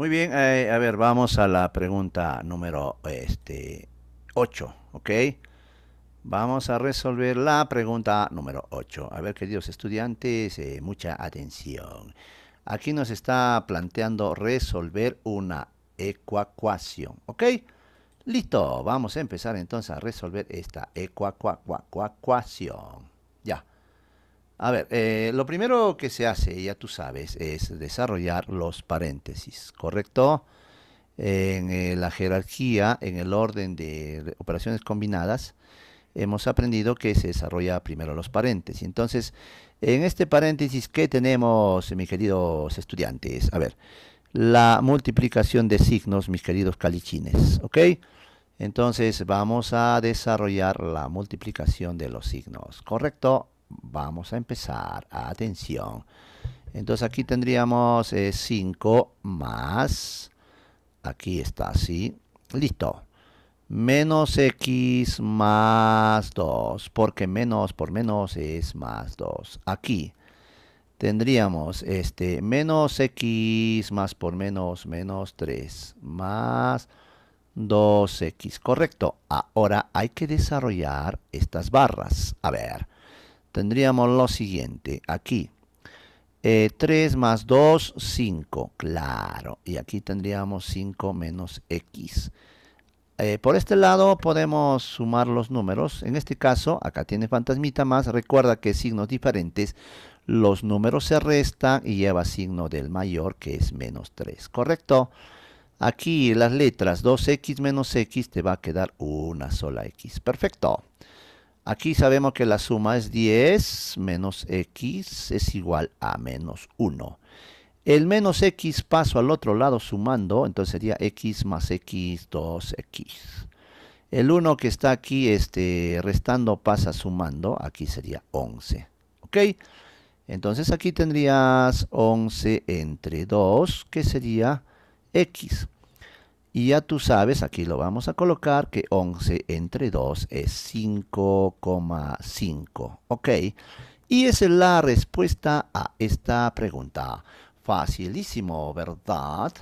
Muy bien, eh, a ver, vamos a la pregunta número este, 8, ¿ok? Vamos a resolver la pregunta número 8. A ver, queridos estudiantes, eh, mucha atención. Aquí nos está planteando resolver una ecuación, ¿ok? Listo, vamos a empezar entonces a resolver esta ecuación. A ver, eh, lo primero que se hace, ya tú sabes, es desarrollar los paréntesis, ¿correcto? En eh, la jerarquía, en el orden de operaciones combinadas, hemos aprendido que se desarrolla primero los paréntesis. Entonces, en este paréntesis, ¿qué tenemos, mis queridos estudiantes? A ver, la multiplicación de signos, mis queridos calichines, ¿ok? Entonces, vamos a desarrollar la multiplicación de los signos, ¿correcto? vamos a empezar. Atención. Entonces aquí tendríamos 5 eh, más, aquí está, ¿sí? Listo. Menos x más 2, porque menos por menos es más 2. Aquí tendríamos este menos x más por menos, menos 3, más 2x, correcto. Ahora hay que desarrollar estas barras. A ver, tendríamos lo siguiente, aquí. 3 eh, más 2, 5, claro. Y aquí tendríamos 5 menos x. Eh, por este lado podemos sumar los números. En este caso, acá tiene fantasmita más. Recuerda que signos diferentes, los números se restan y lleva signo del mayor que es menos 3, ¿correcto? Aquí las letras 2x menos x te va a quedar una sola x. Perfecto. Aquí sabemos que la suma es 10 menos x es igual a menos 1. El menos x paso al otro lado sumando, entonces sería x más x, 2x. El 1 que está aquí este, restando pasa sumando, aquí sería 11. ¿Ok? Entonces aquí tendrías 11 entre 2, que sería x. Y ya tú sabes, aquí lo vamos a colocar, que 11 entre 2 es 5,5. ¿Ok? Y esa es la respuesta a esta pregunta. Facilísimo, ¿verdad?